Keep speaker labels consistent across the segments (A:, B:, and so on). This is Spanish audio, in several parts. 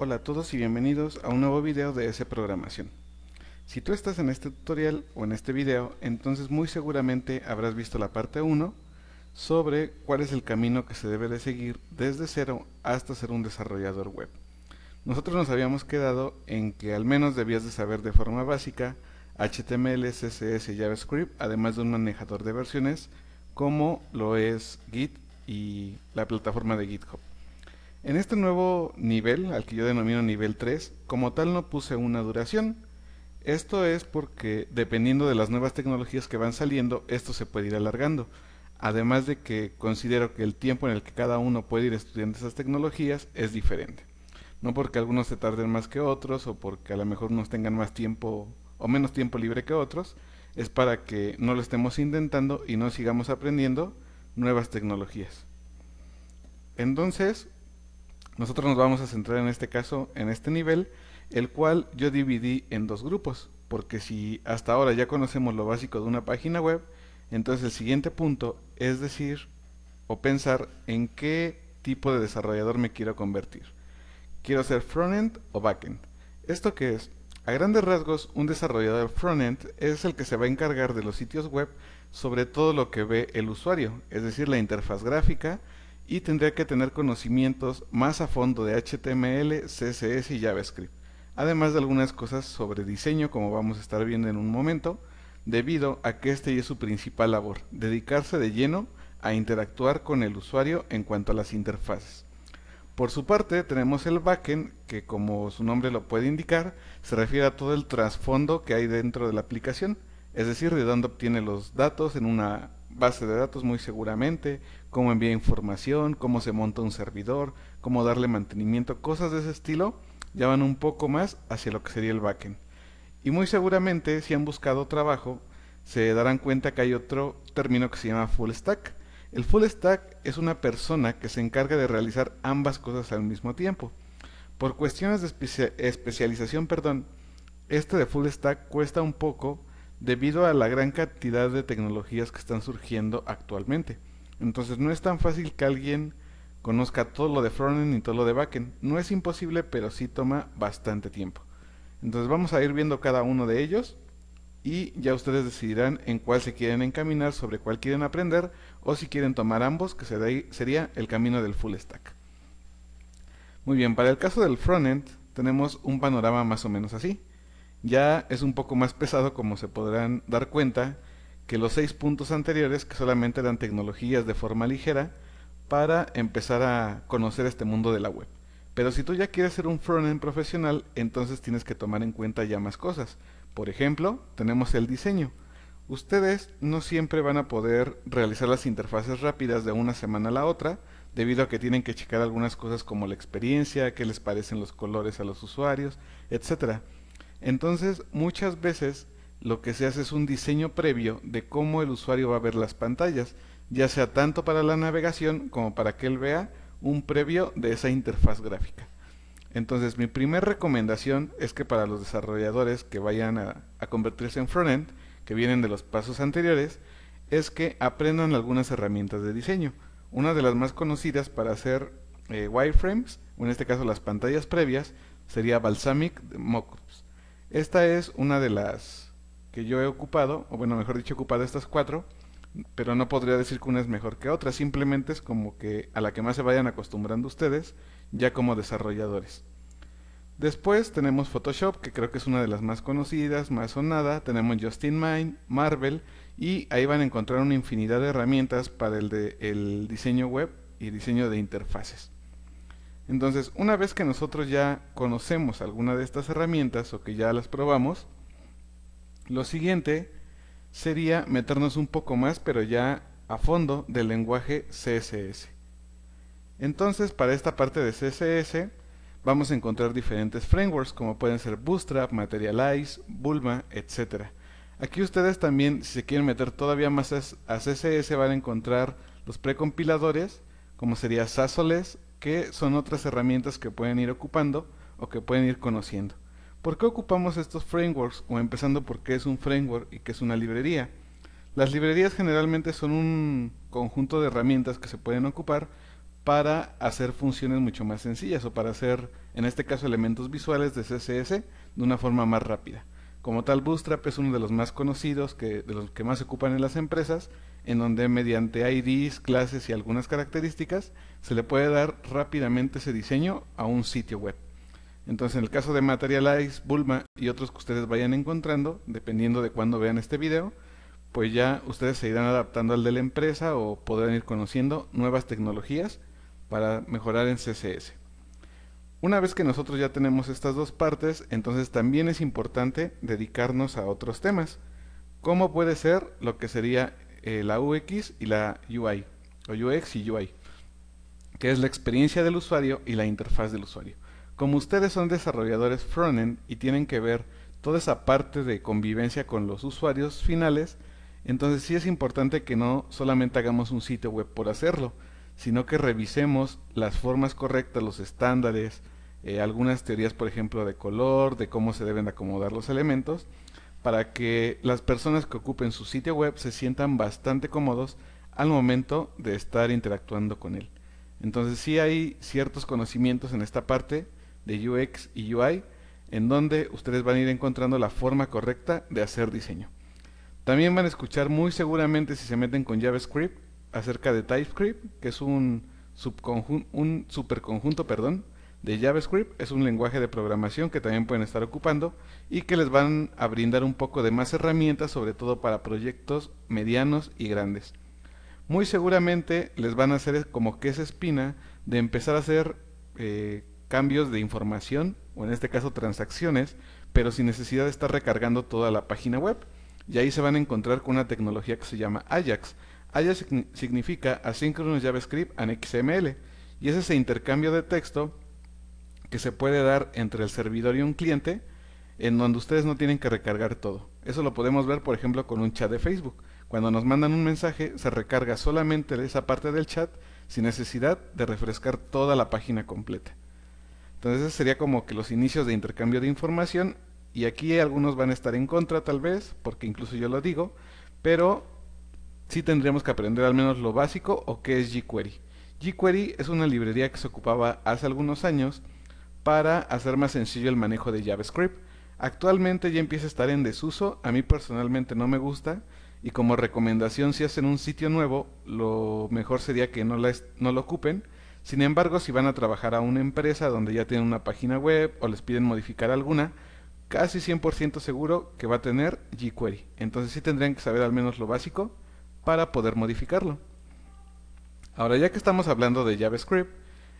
A: Hola a todos y bienvenidos a un nuevo video de S Programación. Si tú estás en este tutorial o en este video, entonces muy seguramente habrás visto la parte 1 sobre cuál es el camino que se debe de seguir desde cero hasta ser un desarrollador web. Nosotros nos habíamos quedado en que al menos debías de saber de forma básica HTML, CSS y JavaScript, además de un manejador de versiones como lo es Git y la plataforma de GitHub. En este nuevo nivel, al que yo denomino nivel 3, como tal no puse una duración. Esto es porque dependiendo de las nuevas tecnologías que van saliendo, esto se puede ir alargando. Además de que considero que el tiempo en el que cada uno puede ir estudiando esas tecnologías es diferente. No porque algunos se tarden más que otros o porque a lo mejor unos tengan más tiempo o menos tiempo libre que otros, es para que no lo estemos intentando y no sigamos aprendiendo nuevas tecnologías. Entonces, nosotros nos vamos a centrar en este caso, en este nivel, el cual yo dividí en dos grupos, porque si hasta ahora ya conocemos lo básico de una página web, entonces el siguiente punto es decir o pensar en qué tipo de desarrollador me quiero convertir. ¿Quiero ser frontend o backend? ¿Esto qué es? A grandes rasgos, un desarrollador frontend es el que se va a encargar de los sitios web sobre todo lo que ve el usuario, es decir, la interfaz gráfica, y tendría que tener conocimientos más a fondo de HTML, CSS y JavaScript, además de algunas cosas sobre diseño como vamos a estar viendo en un momento, debido a que este es su principal labor, dedicarse de lleno a interactuar con el usuario en cuanto a las interfaces. Por su parte tenemos el backend que como su nombre lo puede indicar se refiere a todo el trasfondo que hay dentro de la aplicación, es decir, de dónde obtiene los datos en una base de datos muy seguramente, cómo envía información, cómo se monta un servidor, cómo darle mantenimiento, cosas de ese estilo, ya van un poco más hacia lo que sería el backend. Y muy seguramente si han buscado trabajo, se darán cuenta que hay otro término que se llama full stack. El full stack es una persona que se encarga de realizar ambas cosas al mismo tiempo. Por cuestiones de especialización, perdón, este de full stack cuesta un poco debido a la gran cantidad de tecnologías que están surgiendo actualmente. Entonces no es tan fácil que alguien conozca todo lo de frontend y todo lo de backend. No es imposible, pero sí toma bastante tiempo. Entonces vamos a ir viendo cada uno de ellos y ya ustedes decidirán en cuál se quieren encaminar, sobre cuál quieren aprender o si quieren tomar ambos, que sería el camino del full stack. Muy bien, para el caso del frontend tenemos un panorama más o menos así. Ya es un poco más pesado como se podrán dar cuenta que los seis puntos anteriores que solamente eran tecnologías de forma ligera para empezar a conocer este mundo de la web. Pero si tú ya quieres ser un frontend profesional, entonces tienes que tomar en cuenta ya más cosas. Por ejemplo, tenemos el diseño. Ustedes no siempre van a poder realizar las interfaces rápidas de una semana a la otra, debido a que tienen que checar algunas cosas como la experiencia, qué les parecen los colores a los usuarios, etcétera. Entonces, muchas veces lo que se hace es un diseño previo de cómo el usuario va a ver las pantallas, ya sea tanto para la navegación como para que él vea un previo de esa interfaz gráfica. Entonces, mi primera recomendación es que para los desarrolladores que vayan a, convertirse en frontend, que vienen de los pasos anteriores, es que aprendan algunas herramientas de diseño. Una de las más conocidas para hacer eh, wireframes, o en este caso las pantallas previas, sería Balsamic Mockups. Esta es una de las que yo he ocupado, o bueno, mejor dicho, he ocupado estas cuatro, pero no podría decir que una es mejor que otra, simplemente es como que a la que más se vayan acostumbrando ustedes, ya como desarrolladores. Después tenemos Photoshop, que creo que es una de las más conocidas, más sonada, tenemos Justin Mind, Marvel, y ahí van a encontrar una infinidad de herramientas para el, el diseño web y diseño de interfaces. Entonces, una vez que nosotros ya conocemos alguna de estas herramientas o que ya las probamos, lo siguiente sería meternos un poco más, pero ya a fondo, del lenguaje CSS. Entonces, para esta parte de CSS, vamos a encontrar diferentes frameworks, como pueden ser Bootstrap, Materialize, Bulma, etc. Aquí ustedes también, si se quieren meter todavía más a CSS, van a encontrar los precompiladores, como sería Sasoles, Qué son otras herramientas que pueden ir ocupando o que pueden ir conociendo. ¿Por qué ocupamos estos frameworks? O empezando por qué es un framework y qué es una librería. Las librerías generalmente son un conjunto de herramientas que se pueden ocupar para hacer funciones mucho más sencillas o para hacer, en este caso, elementos visuales de CSS de una forma más rápida. Como tal, Bootstrap es uno de los más conocidos, que, de los que más se ocupan en las empresas en donde mediante IDs, clases y algunas características se le puede dar rápidamente ese diseño a un sitio web. Entonces, en el caso de Materialize, Bulma y otros que ustedes vayan encontrando, dependiendo de cuándo vean este video, pues ya ustedes se irán adaptando al de la empresa o podrán ir conociendo nuevas tecnologías para mejorar en CSS. Una vez que nosotros ya tenemos estas dos partes, entonces también es importante dedicarnos a otros temas, ¿Cómo puede ser lo que sería eh, la UX y la UI, o UX y UI, que es la experiencia del usuario y la interfaz del usuario. Como ustedes son desarrolladores frontend y tienen que ver toda esa parte de convivencia con los usuarios finales, entonces sí es importante que no solamente hagamos un sitio web por hacerlo, sino que revisemos las formas correctas, los estándares, eh, algunas teorías, por ejemplo, de color, de cómo se deben acomodar los elementos, para que las personas que ocupen su sitio web se sientan bastante cómodos al momento de estar interactuando con él. Entonces sí hay ciertos conocimientos en esta parte de UX y UI en donde ustedes van a ir encontrando la forma correcta de hacer diseño. También van a escuchar muy seguramente si se meten con JavaScript acerca de TypeScript, que es un, un superconjunto perdón, de JavaScript es un lenguaje de programación que también pueden estar ocupando y que les van a brindar un poco de más herramientas, sobre todo para proyectos medianos y grandes. Muy seguramente les van a hacer como que esa espina de empezar a hacer eh, cambios de información, o en este caso transacciones, pero sin necesidad de estar recargando toda la página web. Y ahí se van a encontrar con una tecnología que se llama Ajax. Ajax significa Asynchronous JavaScript and XML, y es ese intercambio de texto que se puede dar entre el servidor y un cliente en donde ustedes no tienen que recargar todo. Eso lo podemos ver, por ejemplo, con un chat de Facebook. Cuando nos mandan un mensaje, se recarga solamente esa parte del chat sin necesidad de refrescar toda la página completa. Entonces sería como que los inicios de intercambio de información y aquí algunos van a estar en contra tal vez, porque incluso yo lo digo, pero sí tendríamos que aprender al menos lo básico o qué es jQuery. jQuery es una librería que se ocupaba hace algunos años para hacer más sencillo el manejo de JavaScript. Actualmente ya empieza a estar en desuso, a mí personalmente no me gusta y como recomendación si hacen un sitio nuevo, lo mejor sería que no, lo ocupen. Sin embargo, si van a trabajar a una empresa donde ya tienen una página web o les piden modificar alguna, casi 100% seguro que va a tener jQuery. Entonces sí tendrían que saber al menos lo básico para poder modificarlo. Ahora ya que estamos hablando de JavaScript,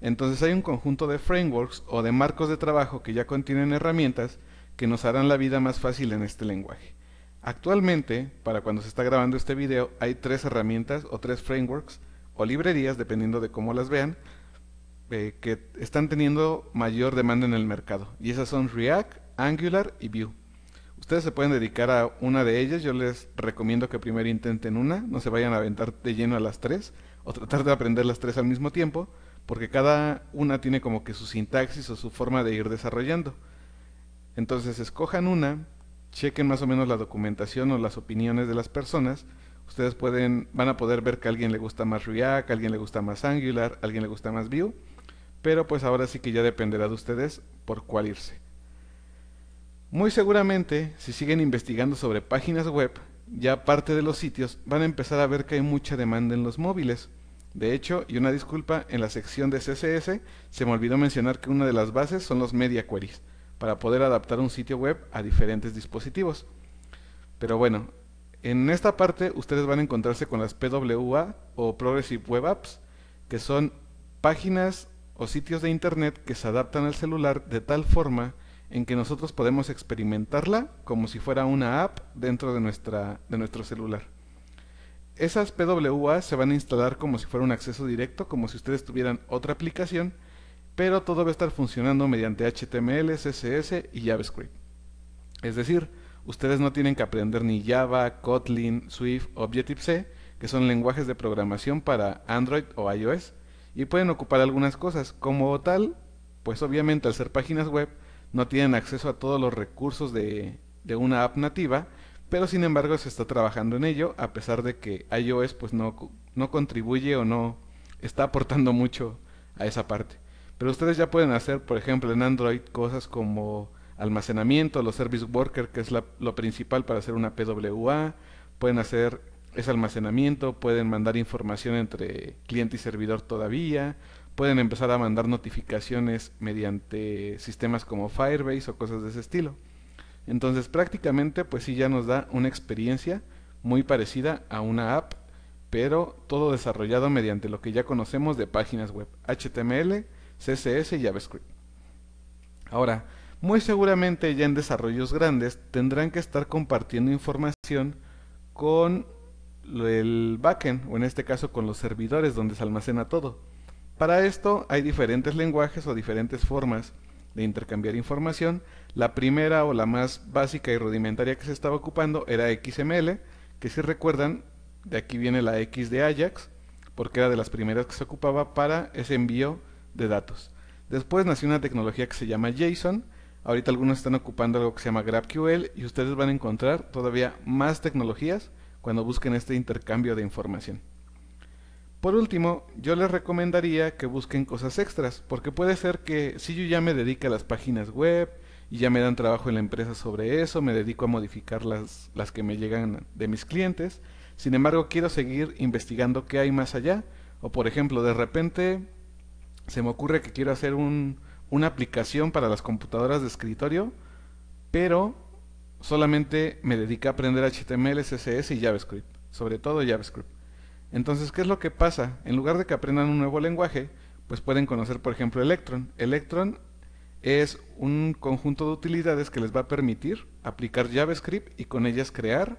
A: entonces hay un conjunto de frameworks o de marcos de trabajo que ya contienen herramientas que nos harán la vida más fácil en este lenguaje. Actualmente, para cuando se está grabando este video, hay tres herramientas o tres frameworks o librerías, dependiendo de cómo las vean, eh, que están teniendo mayor demanda en el mercado. Y esas son React, Angular y Vue. Ustedes se pueden dedicar a una de ellas, yo les recomiendo que primero intenten una, no se vayan a aventar de lleno a las tres o tratar de aprender las tres al mismo tiempo, porque cada una tiene como que su sintaxis o su forma de ir desarrollando. Entonces escojan una, chequen más o menos la documentación o las opiniones de las personas. Ustedes pueden, van a poder ver que a alguien le gusta más React, a alguien le gusta más Angular, a alguien le gusta más Vue, pero pues ahora sí que ya dependerá de ustedes por cuál irse. Muy seguramente, si siguen investigando sobre páginas web, ya parte de los sitios, van a empezar a ver que hay mucha demanda en los móviles. De hecho, y una disculpa, en la sección de CSS se me olvidó mencionar que una de las bases son los media queries, para poder adaptar un sitio web a diferentes dispositivos. Pero bueno, en esta parte ustedes van a encontrarse con las PWA o Progressive Web Apps, que son páginas o sitios de internet que se adaptan al celular de tal forma en que nosotros podemos experimentarla como si fuera una app dentro de, nuestra, de nuestro celular. Esas PWAs se van a instalar como si fuera un acceso directo, como si ustedes tuvieran otra aplicación, pero todo va a estar funcionando mediante HTML, CSS y JavaScript. Es decir, ustedes no tienen que aprender ni Java, Kotlin, Swift, Objective-C, que son lenguajes de programación para Android o iOS, y pueden ocupar algunas cosas. Como tal, pues obviamente al ser páginas web, no tienen acceso a todos los recursos de, de una app nativa, pero sin embargo se está trabajando en ello, a pesar de que iOS pues no, no contribuye o no está aportando mucho a esa parte. Pero ustedes ya pueden hacer, por ejemplo, en Android cosas como almacenamiento, los service worker, que es lo principal para hacer una PWA, pueden hacer ese almacenamiento, pueden mandar información entre cliente y servidor todavía, pueden empezar a mandar notificaciones mediante sistemas como Firebase o cosas de ese estilo. Entonces prácticamente pues sí ya nos da una experiencia muy parecida a una app, pero todo desarrollado mediante lo que ya conocemos de páginas web, HTML, CSS y JavaScript. Ahora, muy seguramente ya en desarrollos grandes tendrán que estar compartiendo información con el backend, o en este caso con los servidores donde se almacena todo. Para esto hay diferentes lenguajes o diferentes formas de intercambiar información la primera o la más básica y rudimentaria que se estaba ocupando era XML, que si recuerdan, de aquí viene la X de Ajax, porque era de las primeras que se ocupaba para ese envío de datos. Después nació una tecnología que se llama JSON, ahorita algunos están ocupando algo que se llama GraphQL y ustedes van a encontrar todavía más tecnologías cuando busquen este intercambio de información. Por último, yo les recomendaría que busquen cosas extras, porque puede ser que si yo ya me dedique a las páginas web, y ya me dan trabajo en la empresa sobre eso, me dedico a modificar las, que me llegan de mis clientes. Sin embargo, quiero seguir investigando qué hay más allá. O por ejemplo, de repente se me ocurre que quiero hacer una aplicación para las computadoras de escritorio, pero solamente me dedico a aprender HTML, CSS y JavaScript, sobre todo JavaScript. Entonces, ¿qué es lo que pasa? En lugar de que aprendan un nuevo lenguaje, pues pueden conocer, por ejemplo, Electron. Electron es un conjunto de utilidades que les va a permitir aplicar JavaScript y con ellas crear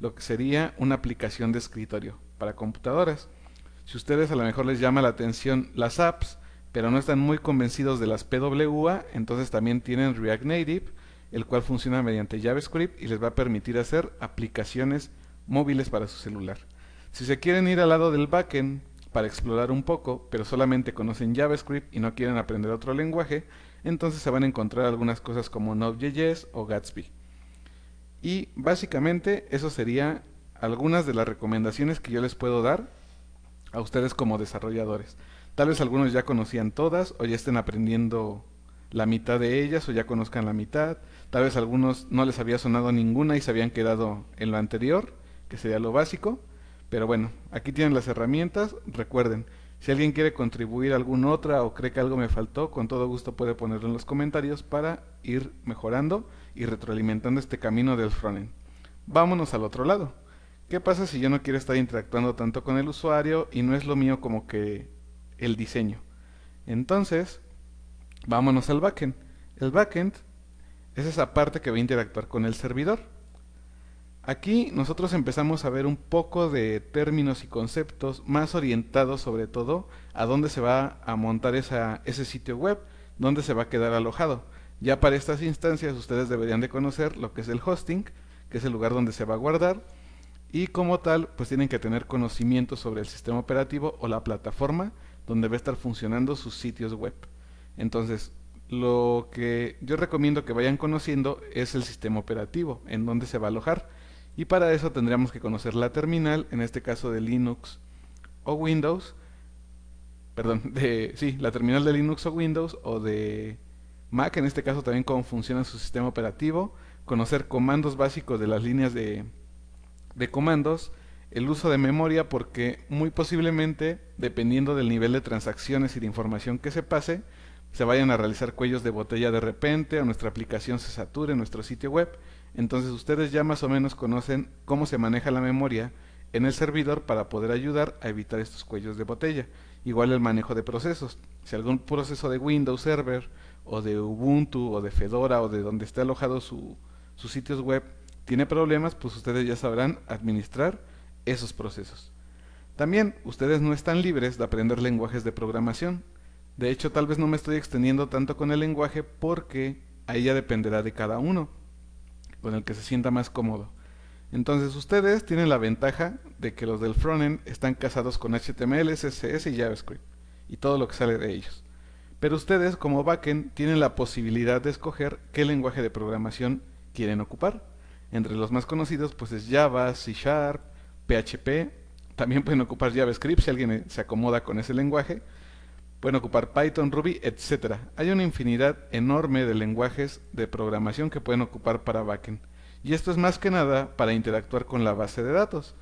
A: lo que sería una aplicación de escritorio para computadoras. Si a ustedes a lo mejor les llama la atención las apps, pero no están muy convencidos de las PWA, entonces también tienen React Native, el cual funciona mediante JavaScript y les va a permitir hacer aplicaciones móviles para su celular. Si se quieren ir al lado del backend para explorar un poco, pero solamente conocen JavaScript y no quieren aprender otro lenguaje, entonces se van a encontrar algunas cosas como Node.js o Gatsby. Y básicamente eso sería algunas de las recomendaciones que yo les puedo dar a ustedes como desarrolladores. Tal vez algunos ya conocían todas o ya estén aprendiendo la mitad de ellas o ya conozcan la mitad. Tal vez algunos no les había sonado ninguna y se habían quedado en lo anterior, que sería lo básico. Pero bueno, aquí tienen las herramientas. Recuerden, si alguien quiere contribuir a alguna otra o cree que algo me faltó, con todo gusto puede ponerlo en los comentarios para ir mejorando y retroalimentando este camino del frontend. Vámonos al otro lado. ¿Qué pasa si yo no quiero estar interactuando tanto con el usuario y no es lo mío como que el diseño? Entonces, vámonos al backend. El backend es esa parte que va a interactuar con el servidor. Aquí nosotros empezamos a ver un poco de términos y conceptos más orientados sobre todo a dónde se va a montar ese sitio web, dónde se va a quedar alojado. Ya para estas instancias ustedes deberían de conocer lo que es el hosting, que es el lugar donde se va a guardar, y como tal pues tienen que tener conocimiento sobre el sistema operativo o la plataforma donde va a estar funcionando sus sitios web. Entonces, lo que yo recomiendo que vayan conociendo es el sistema operativo, en dónde se va a alojar y para eso tendríamos que conocer la terminal, en este caso de Linux o Windows. Perdón, de, sí, la terminal de Linux o Windows o de Mac, en este caso también cómo funciona su sistema operativo, conocer comandos básicos de las líneas de, de comandos, el uso de memoria porque muy posiblemente, dependiendo del nivel de transacciones y de información que se pase, se vayan a realizar cuellos de botella de repente, o nuestra aplicación se sature, nuestro sitio web. Entonces ustedes ya más o menos conocen cómo se maneja la memoria en el servidor para poder ayudar a evitar estos cuellos de botella. Igual el manejo de procesos. Si algún proceso de Windows Server o de Ubuntu o de Fedora o de donde esté alojado su, sus sitios web tiene problemas, pues ustedes ya sabrán administrar esos procesos. También ustedes no están libres de aprender lenguajes de programación. De hecho, tal vez no me estoy extendiendo tanto con el lenguaje porque ahí ya dependerá de cada uno con el que se sienta más cómodo. Entonces ustedes tienen la ventaja de que los del frontend están casados con HTML, CSS y JavaScript y todo lo que sale de ellos. Pero ustedes como backend tienen la posibilidad de escoger qué lenguaje de programación quieren ocupar. Entre los más conocidos pues es Java, C Sharp, PHP. También pueden ocupar JavaScript si alguien se acomoda con ese lenguaje Pueden ocupar Python, Ruby, etc. Hay una infinidad enorme de lenguajes de programación que pueden ocupar para backend. Y esto es más que nada para interactuar con la base de datos.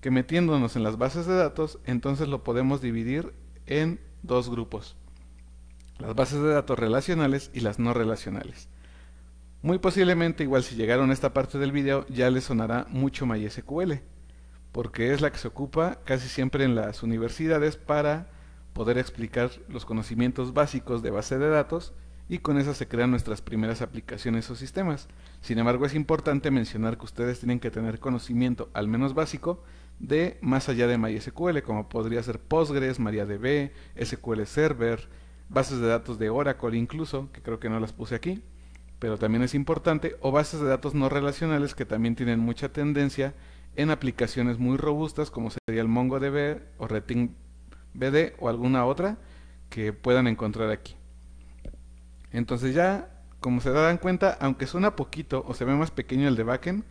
A: Que metiéndonos en las bases de datos, entonces lo podemos dividir en dos grupos. Las bases de datos relacionales y las no relacionales. Muy posiblemente, igual si llegaron a esta parte del video, ya les sonará mucho MySQL, porque es la que se ocupa casi siempre en las universidades para poder explicar los conocimientos básicos de base de datos y con esas se crean nuestras primeras aplicaciones o sistemas. Sin embargo, es importante mencionar que ustedes tienen que tener conocimiento, al menos básico, de más allá de MySQL, como podría ser Postgres, MariaDB, SQL Server, bases de datos de Oracle incluso, que creo que no las puse aquí, pero también es importante, o bases de datos no relacionales que también tienen mucha tendencia en aplicaciones muy robustas como sería el MongoDB o Retin BD o alguna otra que puedan encontrar aquí. Entonces ya, como se dan cuenta, aunque suena poquito o se ve más pequeño el de backend,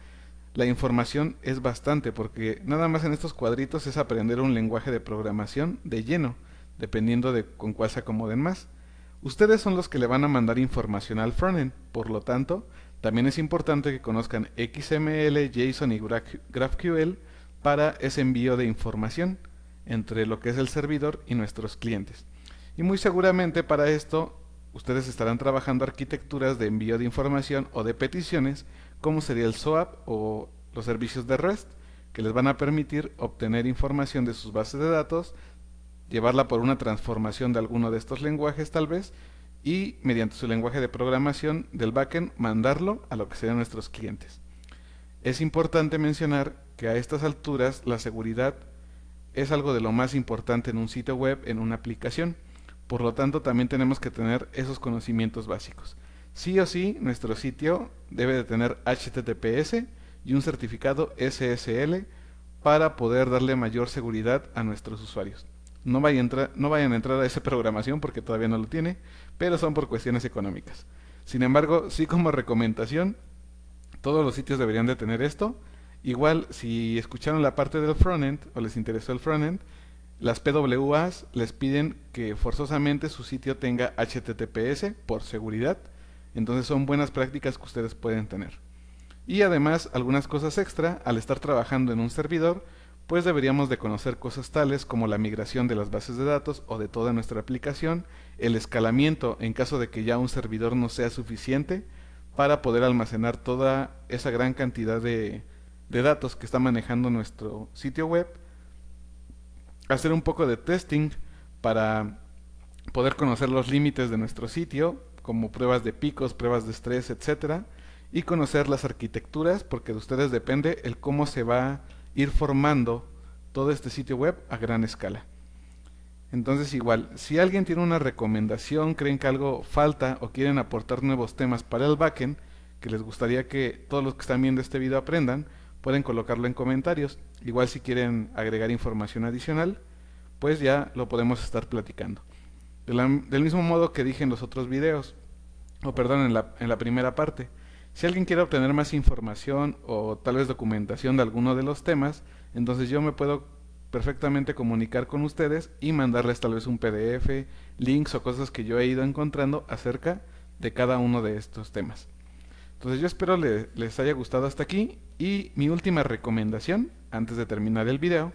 A: la información es bastante porque nada más en estos cuadritos es aprender un lenguaje de programación de lleno, dependiendo de con cuál se acomoden más. Ustedes son los que le van a mandar información al frontend, por lo tanto, también es importante que conozcan XML, JSON y GraphQL para ese envío de información entre lo que es el servidor y nuestros clientes. Y muy seguramente para esto ustedes estarán trabajando arquitecturas de envío de información o de peticiones, como sería el SOAP o los servicios de REST, que les van a permitir obtener información de sus bases de datos, llevarla por una transformación de alguno de estos lenguajes tal vez, y mediante su lenguaje de programación del backend mandarlo a lo que serían nuestros clientes. Es importante mencionar que a estas alturas la seguridad es algo de lo más importante en un sitio web, en una aplicación. Por lo tanto, también tenemos que tener esos conocimientos básicos. Sí o sí, nuestro sitio debe de tener HTTPS y un certificado SSL para poder darle mayor seguridad a nuestros usuarios. No vayan, a entrar a esa programación porque todavía no lo tiene, pero son por cuestiones económicas. Sin embargo, sí como recomendación, todos los sitios deberían de tener esto Igual, si escucharon la parte del frontend o les interesó el frontend, las PWAs les piden que forzosamente su sitio tenga HTTPS por seguridad. Entonces son buenas prácticas que ustedes pueden tener. Y además algunas cosas extra, al estar trabajando en un servidor, pues deberíamos de conocer cosas tales como la migración de las bases de datos o de toda nuestra aplicación, el escalamiento en caso de que ya un servidor no sea suficiente para poder almacenar toda esa gran cantidad de, de datos que está manejando nuestro sitio web, hacer un poco de testing para poder conocer los límites de nuestro sitio, como pruebas de picos, pruebas de estrés, etcétera, y conocer las arquitecturas, porque de ustedes depende el cómo se va a ir formando todo este sitio web a gran escala. Entonces igual, si alguien tiene una recomendación, creen que algo falta o quieren aportar nuevos temas para el backend, que les gustaría que todos los que están viendo este video aprendan, pueden colocarlo en comentarios. Igual si quieren agregar información adicional, pues ya lo podemos estar platicando. del mismo modo que dije en los otros videos, o perdón, en la, en la primera parte, si alguien quiere obtener más información o tal vez documentación de alguno de los temas, entonces yo me puedo perfectamente comunicar con ustedes y mandarles tal vez un PDF, links o cosas que yo he ido encontrando acerca de cada uno de estos temas. Entonces yo espero les haya gustado hasta aquí y mi última recomendación, antes de terminar el video,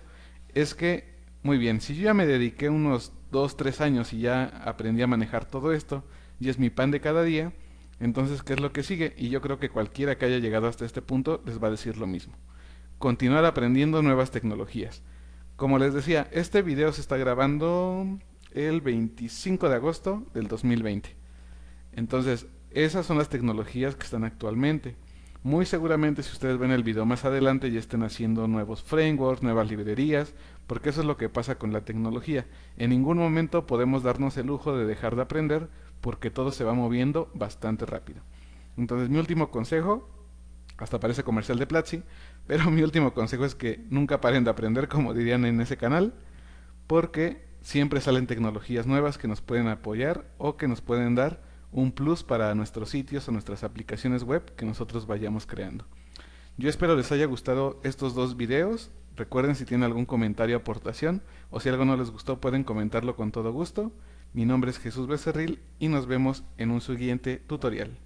A: es que, muy bien, si yo ya me dediqué unos 2-3 años y ya aprendí a manejar todo esto, y es mi pan de cada día, entonces, ¿qué es lo que sigue? Y yo creo que cualquiera que haya llegado hasta este punto les va a decir lo mismo. Continuar aprendiendo nuevas tecnologías. Como les decía, este video se está grabando el 25 de agosto del 2020. Entonces, esas son las tecnologías que están actualmente. Muy seguramente si ustedes ven el video más adelante ya estén haciendo nuevos frameworks, nuevas librerías, porque eso es lo que pasa con la tecnología. En ningún momento podemos darnos el lujo de dejar de aprender porque todo se va moviendo bastante rápido. Entonces mi último consejo, hasta parece comercial de Platzi, pero mi último consejo es que nunca paren de aprender como dirían en ese canal, porque siempre salen tecnologías nuevas que nos pueden apoyar o que nos pueden dar un plus para nuestros sitios o nuestras aplicaciones web que nosotros vayamos creando. Yo espero les haya gustado estos dos videos. Recuerden si tienen algún comentario o aportación o si algo no les gustó pueden comentarlo con todo gusto. Mi nombre es Jesús Becerril y nos vemos en un siguiente tutorial.